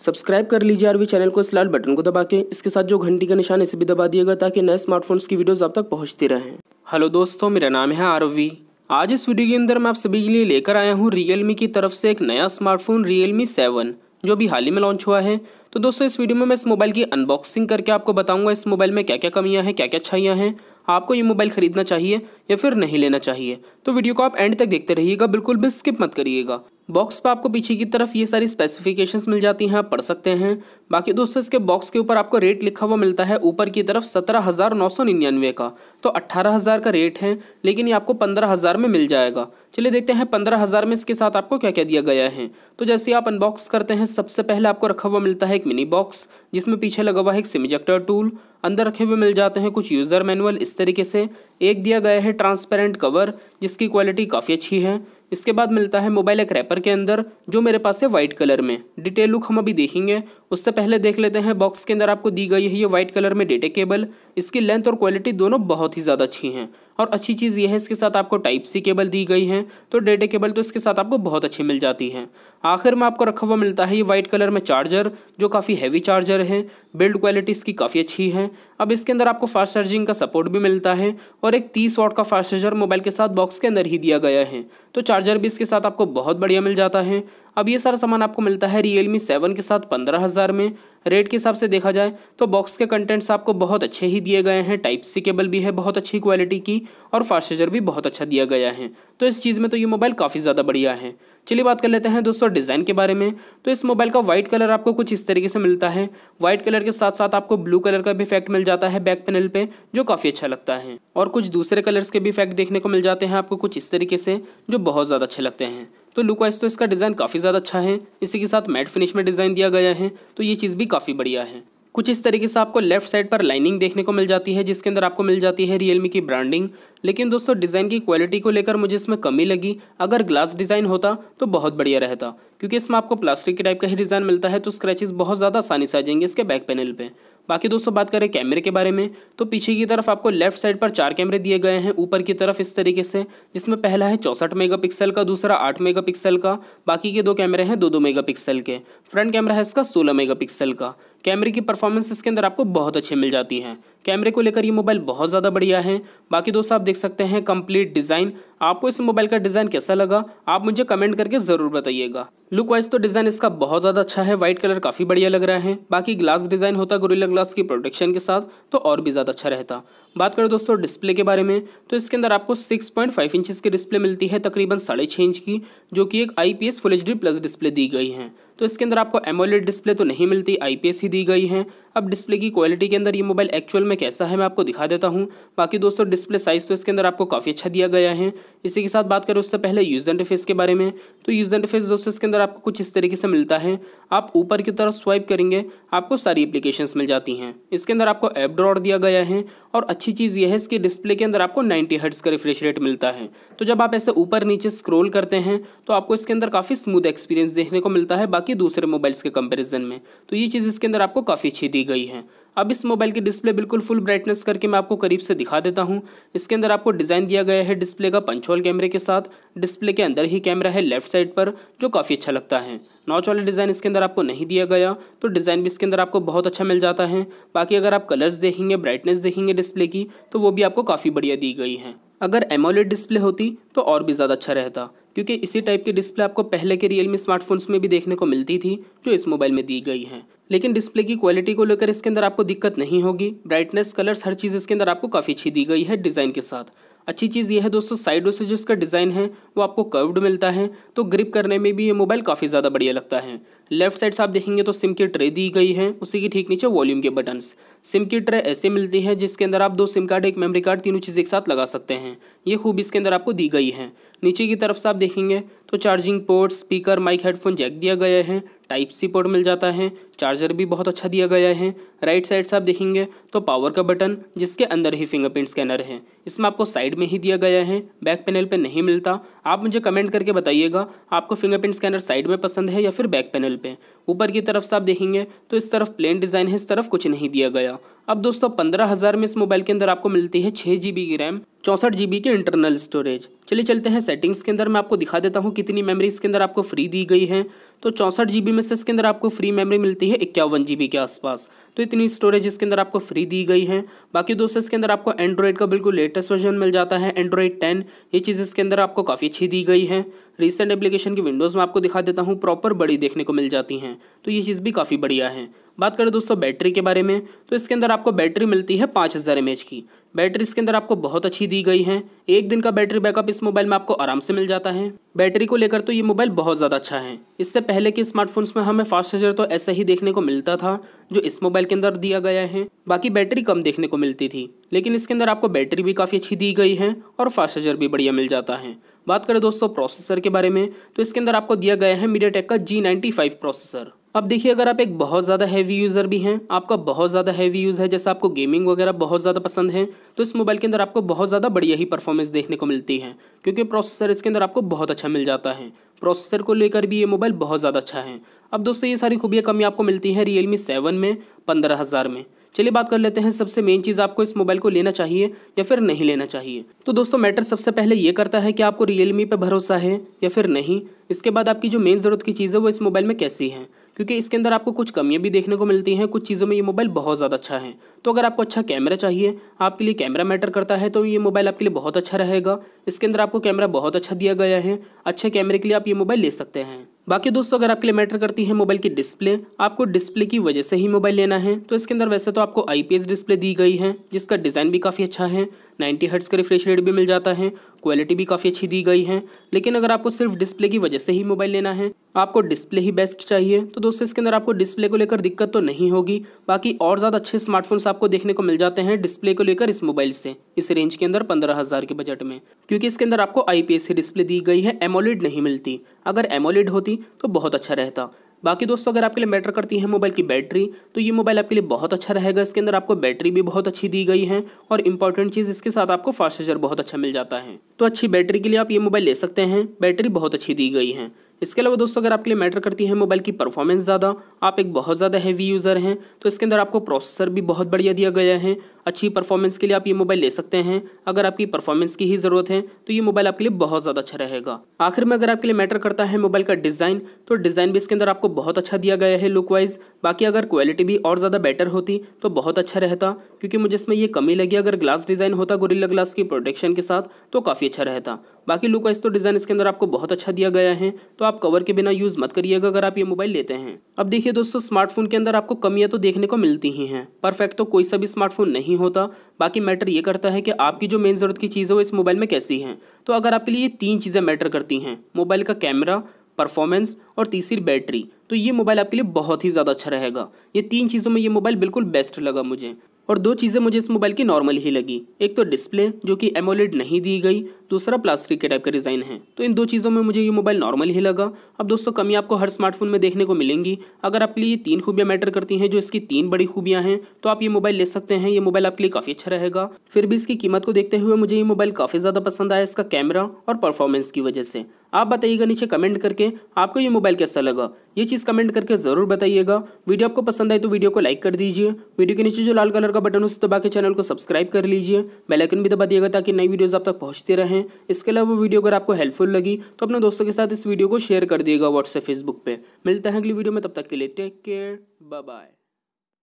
subscribe कर लीजिए RV channel को इस लाल बटन को दबा के इसके साथ जो घंटी का निशान इसे भी दबा दिएगा ताकि नए स्मार्टफोन्स की वीडियोस आप तक पहुंचती रहें हेलो दोस्तों मेरा नाम है आरवी आज इस वीडियो के अंदर मैं आप सभी के लिए लेकर आया हूँ रियल की तरफ से एक नया स्मार्टफोन रियल सेवन जो अभी हाल ही में लॉन्च हुआ है तो दोस्तों इस वीडियो में मैं इस मोबाइल की अनबॉक्सिंग करके आपको बताऊंगा इस मोबाइल में क्या क्या कमियां हैं क्या क्या अच्छाइयां हैं आपको ये मोबाइल खरीदना चाहिए या फिर नहीं लेना चाहिए तो वीडियो को आप एंड तक देखते रहिएगा बिल्कुल भी स्किप मत करिएगा बॉक्स पर आपको पीछे की तरफ ये सारी स्पेसिफिकेशंस मिल जाती हैं आप पढ़ सकते हैं बाकी दोस्तों इसके बॉक्स के ऊपर आपको रेट लिखा हुआ मिलता है ऊपर की तरफ सत्रह हज़ार नौ सौ निन्यानवे का तो अट्ठारह हज़ार का रेट है लेकिन ये आपको पंद्रह हज़ार में मिल जाएगा चलिए देखते हैं पंद्रह हज़ार में इसके साथ आपको क्या क्या दिया गया है तो जैसे आप अनबॉक्स करते हैं सबसे पहले आपको रखा हुआ मिलता है एक मिनी बॉक्स जिसमें पीछे लगा हुआ है एक सिमिजेक्टर टूल अंदर रखे हुए मिल जाते हैं कुछ यूज़र मैनुअल इस तरीके से एक दिया गया है ट्रांसपेरेंट कवर जिसकी क्वालिटी काफ़ी अच्छी है इसके बाद मिलता है मोबाइल एक रैपर के अंदर जो मेरे पास है वाइट कलर में डिटेल लुक हम अभी देखेंगे उससे पहले देख लेते हैं बॉक्स के अंदर आपको दी गई है ये वाइट कलर में डेटे केबल इसकी लेंथ और क्वालिटी दोनों बहुत ही ज़्यादा अच्छी हैं और अच्छी चीज़ यह है इसके साथ आपको टाइप सी केबल दी गई है तो डेटे केबल तो इसके साथ आपको बहुत अच्छी मिल जाती है आखिर में आपको रखा हुआ मिलता है ये वाइट कलर में चार्जर जो काफ़ी हैवी चार्जर है बिल्ड क्वालिटी इसकी काफ़ी अच्छी है अब इसके अंदर आपको फास्ट चार्जिंग का सपोर्ट भी मिलता है और एक तीस वाट का फास्ट चार्जर मोबाइल के साथ बॉक्स के अंदर ही दिया गया है तो चार्जर भी इसके साथ आपको बहुत बढ़िया मिल जाता है अब ये सारा सामान आपको मिलता है रियल मी सेवन के साथ पंद्रह हज़ार में रेट के हिसाब से देखा जाए तो बॉक्स के कंटेंट्स आपको बहुत अच्छे ही दिए गए हैं टाइप सी केबल भी है बहुत अच्छी क्वालिटी की और फास्ट चार्जर भी बहुत अच्छा दिया गया है तो इस चीज़ में तो ये मोबाइल काफ़ी ज़्यादा बढ़िया है चलिए बात कर लेते हैं दोस्तों डिज़ाइन के बारे में तो इस मोबाइल का व्हाइट कलर आपको कुछ इस तरीके से मिलता है व्हाइट कलर के साथ साथ आपको ब्लू कलर का भी इफेक्ट मिल जाता है बैक पैनल पे जो काफ़ी अच्छा लगता है और कुछ दूसरे कलर्स के भी इफेक्ट देखने को मिल जाते हैं आपको कुछ इस तरीके से जो बहुत ज़्यादा अच्छे लगते हैं तो लुक वाइज तो इसका डिज़ाइन काफ़ी ज़्यादा अच्छा है इसी के साथ मैट फिनिश में डिज़ाइन दिया गया है तो ये चीज़ भी काफ़ी बढ़िया है कुछ इस तरीके से आपको लेफ्ट साइड पर लाइनिंग देखने को मिल जाती है जिसके अंदर आपको मिल जाती है रियलमी की ब्रांडिंग लेकिन दोस्तों डिज़ाइन की क्वालिटी को लेकर मुझे इसमें कमी लगी अगर ग्लास डिज़ाइन होता तो बहुत बढ़िया रहता क्योंकि इसमें आपको प्लास्टिक के टाइप का ही डिज़ाइन मिलता है तो स्क्रैचेस बहुत ज़्यादा आसानी से आ जाएंगे इसके बैक पैनल पे बाकी दोस्तों बात करें कैमरे के बारे में तो पीछे की तरफ आपको लेफ्ट साइड पर चार कैमरे दिए गए हैं ऊपर की तरफ इस तरीके से जिसमें पहला है चौंसठ मेगापिक्सल का दूसरा आठ मेगापिक्सल का बाकी के दो कैमरे हैं दो दो मेगापिक्सल के फ्रंट कैमरा है इसका सोलह मेगापिक्सल का कैमरे की परफॉर्मेंस इसके अंदर आपको बहुत अच्छी मिल जाती है कैमरे को लेकर ये मोबाइल बहुत ज़्यादा बढ़िया है बाकी दोस्तों आप देख सकते हैं कंप्लीट डिज़ाइन आपको इस मोबाइल का डिज़ाइन कैसा लगा आप मुझे कमेंट करके ज़रूर बताइएगा लुक वाइज तो डिज़ाइन इसका बहुत ज़्यादा अच्छा है वाइट कलर काफ़ी बढ़िया लग रहा है बाकी ग्लास डिज़ाइन होता गोरिल्ला ग्लास की प्रोटेक्शन के साथ तो और भी ज़्यादा अच्छा रहता बात करें दोस्तों डिस्प्ले के बारे में तो इसके अंदर आपको 6.5 पॉइंट इंचज़ की डिस्प्ले मिलती है तकरीबन साढ़े छः इंच की जो कि एक I P full H plus display दी गई है तो इसके अंदर आपको एमोलेड डिस्प्ले तो नहीं मिलती आई ही दी गई है अब डिस्प्ले की क्वालिटी के अंदर ये मोबाइल एक्चुअल में कैसा है मैं आपको दिखा देता हूँ बाकी दोस्तों डिस्प्ले साइज़ तो इसके अंदर आपको काफ़ी अच्छा दिया गया है इसी के साथ बात करें उससे पहले एंड फेस के बारे में तो एंड फेस दोस्तों इसके अंदर अंदर आपको कुछ इस तरीके से मिलता है आप ऊपर की तरफ स्वाइप करेंगे आपको सारी एप्लीकेशंस मिल जाती हैं इसके अंदर आपको ऐप ड्रॉड दिया गया है और अच्छी चीज़ यह है इसके डिस्प्ले के अंदर आपको 90 हर्ट्स का रिफ्रेश रेट मिलता है तो जब आप ऐसे ऊपर नीचे स्क्रोल करते हैं तो आपको इसके अंदर काफ़ी स्मूथ एक्सपीरियंस देखने को मिलता है बाकी दूसरे मोबाइल्स के कंपेरिजन में तो ये चीज़ इसके अंदर आपको काफ़ी अच्छी दी गई है अब इस मोबाइल की डिस्प्ले बिल्कुल फुल ब्राइटनेस करके मैं आपको करीब से दिखा देता हूँ इसके अंदर आपको डिज़ाइन दिया गया है डिस्प्ले का पंचोल कैमरे के साथ डिस्प्ले के अंदर ही कैमरा है लेफ्ट साइड पर जो काफ़ी अच्छा लगता है नॉच वाला डिज़ाइन इसके अंदर आपको नहीं दिया गया तो डिज़ाइन भी इसके अंदर आपको बहुत अच्छा मिल जाता है बाकी अगर आप कलर्स देखेंगे ब्राइटनेस देखेंगे डिस्प्ले की तो वो भी आपको काफ़ी बढ़िया दी गई है अगर एमोलेड डिस्प्ले होती तो और भी ज़्यादा अच्छा रहता क्योंकि इसी टाइप की डिस्प्ले आपको पहले के रियलमी स्मार्टफोन्स में भी देखने को मिलती थी जो इस मोबाइल में दी गई है लेकिन डिस्प्ले की क्वालिटी को लेकर इसके अंदर आपको दिक्कत नहीं होगी ब्राइटनेस कलर्स हर चीज़ इसके अंदर आपको काफ़ी अच्छी दी गई है डिज़ाइन के साथ अच्छी चीज़ ये है दोस्तों साइडों से जो इसका डिज़ाइन है वो आपको कर्व्ड मिलता है तो ग्रिप करने में भी ये मोबाइल काफ़ी ज़्यादा बढ़िया लगता है लेफ्ट साइड से आप देखेंगे तो सिम की ट्रे दी गई है उसी के ठीक नीचे वॉल्यूम के बटन्स सिम की ट्रे ऐसे मिलती है जिसके अंदर आप दो सिम कार्ड एक मेमोरी कार्ड तीनों चीज़ एक साथ लगा सकते हैं ये खूब इसके अंदर आपको दी गई है नीचे की तरफ से आप देखेंगे तो charging port speaker mic headphone jack दिया गया है टाइप सी पोर्ट मिल जाता है चार्जर भी बहुत अच्छा दिया गया है राइट साइड से आप देखेंगे तो पावर का बटन जिसके अंदर ही फिंगरप्रिंट स्कैनर है इसमें आपको साइड में ही दिया गया है बैक पैनल पे नहीं मिलता आप मुझे कमेंट करके बताइएगा आपको फिंगरप्रिंट स्कैनर साइड में पसंद है या फिर बैक पैनल पे ऊपर की तरफ से आप देखेंगे तो इस तरफ प्लेन डिज़ाइन है इस तरफ कुछ नहीं दिया गया अब दोस्तों पंद्रह हज़ार में इस मोबाइल के अंदर आपको मिलती है छः जी बी की रैम चौंसठ जी बी की इंटरनल स्टोरेज चलिए चलते हैं सेटिंग्स के अंदर मैं आपको दिखा देता हूँ कितनी मेमोरी इसके अंदर आपको फ्री दी गई है तो चौंसठ जी बी में से इसके अंदर आपको फ्री मेमोरी मिलती है इक्यावन जी बी के आसपास तो इतनी स्टोरेज इसके अंदर आपको फ्री दी गई है बाकी दोस्तों इसके अंदर आपको एंड्रॉयड का बिल्कुल लेटेस्ट वर्जन मिल जाता है एंड्रॉयड टेन ये चीज़ इसके अंदर आपको काफ़ी अच्छी दी गई है रिसेंट एप्लीकेशन की विंडोज़ में आपको दिखा देता हूँ प्रॉपर बड़ी देखने को मिल जाती हैं तो ये चीज़ भी काफ़ी बढ़िया है बात करें दोस्तों बैटरी के बारे में तो इसके अंदर आपको बैटरी मिलती है पाँच हज़ार एम की बैटरी इसके अंदर आपको बहुत अच्छी दी गई है एक दिन का बैटरी बैकअप इस मोबाइल में आपको आराम से मिल जाता है बैटरी को लेकर तो ये मोबाइल बहुत ज़्यादा अच्छा है इससे पहले के स्मार्टफोन्स में हमें फास्ट चार्जर तो ऐसा ही देखने को मिलता था जो इस मोबाइल के अंदर दिया गया है बाकी बैटरी कम देखने को मिलती थी लेकिन इसके अंदर आपको बैटरी भी काफ़ी अच्छी दी गई है और फास्ट चार्जर भी बढ़िया मिल जाता है बात करें दोस्तों प्रोसेसर के बारे में तो इसके अंदर आपको दिया गया है मीडिया का जी प्रोसेसर अब देखिए अगर आप एक बहुत ज़्यादा हैवी यूज़र भी हैं आपका बहुत ज़्यादा हैवी यूज़ है जैसे आपको गेमिंग वगैरह बहुत ज़्यादा पसंद है तो इस मोबाइल के अंदर आपको बहुत ज़्यादा बढ़िया ही परफॉर्मेंस देखने को मिलती है क्योंकि प्रोसेसर इसके अंदर आपको बहुत अच्छा मिल जाता है प्रोसेसर को लेकर भी ये मोबाइल बहुत ज़्यादा अच्छा है अब दोस्तों ये सारी खूबियाँ कमी आपको मिलती हैं रियलमी सेवन में पंद्रह हज़ार में चलिए बात कर लेते हैं सबसे मेन चीज़ आपको इस मोबाइल को लेना चाहिए या फिर नहीं लेना चाहिए तो दोस्तों मैटर सबसे पहले ये करता है कि आपको रियलमी पर भरोसा है या फिर नहीं इसके बाद आपकी जो मेन ज़रूरत की चीज़ है वो इस मोबाइल में कैसी है क्योंकि इसके अंदर आपको कुछ कमियाँ भी देखने को मिलती हैं कुछ चीज़ों में ये मोबाइल बहुत ज़्यादा अच्छा है तो अगर आपको अच्छा कैमरा चाहिए आपके लिए कैमरा मैटर करता है तो ये मोबाइल आपके लिए बहुत अच्छा रहेगा इसके अंदर आपको कैमरा बहुत अच्छा दिया गया है अच्छे कैमरे के लिए आप ये मोबाइल ले सकते हैं बाकी दोस्तों अगर आपके लिए मैटर करती है मोबाइल की डिस्प्ले आपको डिस्प्ले की वजह से ही मोबाइल लेना है तो इसके अंदर वैसे तो आपको आईपीएस डिस्प्ले दी गई है जिसका डिज़ाइन भी काफ़ी अच्छा है 90 हर्ट्स का रिफ्रेश रेट भी मिल जाता है क्वालिटी भी काफ़ी अच्छी दी गई है लेकिन अगर आपको सिर्फ डिस्प्ले की वजह से ही मोबाइल लेना है आपको डिस्प्ले ही बेस्ट चाहिए तो दोस्तों इसके अंदर आपको डिस्प्ले को लेकर दिक्कत तो नहीं होगी बाकी और ज़्यादा अच्छे स्मार्टफोन्स आपको देखने को मिल जाते हैं डिस्प्ले को लेकर इस मोबाइल से इस रेंज के अंदर पंद्रह हज़ार के बजट में क्योंकि इसके अंदर आपको आई डिस्प्ले दी गई है एमोलिड नहीं मिलती अगर एमोलिड होती तो बहुत अच्छा रहता बाकी दोस्तों अगर आपके लिए मैटर करती है मोबाइल की बैटरी तो ये मोबाइल आपके लिए बहुत अच्छा रहेगा इसके अंदर आपको बैटरी भी बहुत अच्छी दी गई है और इंपॉर्टेंट चीज़ इसके साथ आपको फास्ट चार्जर बहुत अच्छा मिल जाता है तो अच्छी बैटरी के लिए आप ये मोबाइल ले सकते हैं बैटरी बहुत अच्छी दी गई है इसके अलावा दोस्तों अगर आपके लिए मैटर करती है मोबाइल की परफॉर्मेंस ज़्यादा आप एक बहुत ज़्यादा हैवी यूज़र हैं तो इसके अंदर आपको प्रोसेसर भी बहुत बढ़िया दिया गया है अच्छी परफॉर्मेंस के लिए आप ये मोबाइल ले सकते हैं अगर आपकी परफॉर्मेंस की ही ज़रूरत है तो ये मोबाइल आपके लिए बहुत ज़्यादा अच्छा रहेगा आखिर में अगर आपके लिए मैटर करता है मोबाइल का डिज़ाइन तो डिज़ाइन भी इसके अंदर आपको बहुत अच्छा दिया गया है लुक वाइज बाकी अगर क्वालिटी भी और ज़्यादा बेटर होती तो बहुत अच्छा रहता क्योंकि मुझे इसमें ये कमी लगी अगर ग्लास डिज़ाइन होता गोरिल्ला ग्लास की प्रोटेक्शन के साथ तो काफ़ी अच्छा रहता बाकी लुक वाइज तो डिज़ाइन इसके अंदर आपको बहुत अच्छा दिया गया है तो आप कवर के बिना यूज़ मत करिएगा अगर आप ये मोबाइल लेते हैं अब देखिए दोस्तों स्मार्टफोन के अंदर आपको कमियाँ तो देखने को मिलती ही हैं परफेक्ट तो कोई सा भी स्मार्टफोन नहीं होता बाकी मैटर ये करता है कि आपकी जो मेन ज़रूरत की चीज़ है वो इस मोबाइल में कैसी हैं तो अगर आपके लिए ये तीन चीज़ें मैटर करती हैं मोबाइल का कैमरा परफॉर्मेंस और तीसरी बैटरी तो ये मोबाइल आपके लिए बहुत ही ज़्यादा अच्छा रहेगा ये तीन चीज़ों में ये मोबाइल बिल्कुल बेस्ट लगा मुझे और दो चीज़ें मुझे इस मोबाइल की नॉर्मल ही लगी एक तो डिस्प्ले जो कि एमोलेड नहीं दी गई दूसरा प्लास्टिक के टाइप का डिज़ाइन है तो इन दो चीज़ों में मुझे ये मोबाइल नॉर्मल ही लगा अब दोस्तों कमी आपको हर स्मार्टफोन में देखने को मिलेंगी अगर आपके लिए तीन खूबियाँ मैटर करती हैं जो इसकी तीन बड़ी खूबियाँ हैं तो आप ये मोबाइल ले सकते हैं ये मोबाइल आपके लिए काफ़ी अच्छा रहेगा फिर भी इसकी कीमत को देखते हुए मुझे ये मोबाइल काफ़ी ज़्यादा पसंद आया इसका कैमरा और परफॉर्मेंस की वजह से आप बताइएगा नीचे कमेंट करके आपको ये मोबाइल कैसा लगा ये चीज़ कमेंट करके ज़रूर बताइएगा वीडियो आपको पसंद आए तो वीडियो को लाइक कर दीजिए वीडियो के नीचे जो लाल कलर का बटन उसे दबा के चैनल को सब्सक्राइब कर लीजिए बेलाइकन भी दबा दिएगा ताकि नई वीडियोज़ आप तक पहुँचते रहें हैं इसके अलावा वीडियो अगर आपको हेल्पफुल लगी तो अपने दोस्तों के साथ इस वीडियो को शेयर कर दिएगा व्हाट्सएप फेसबुक पे मिलते हैं अगली वीडियो में तब तक के लिए टेक केयर बाय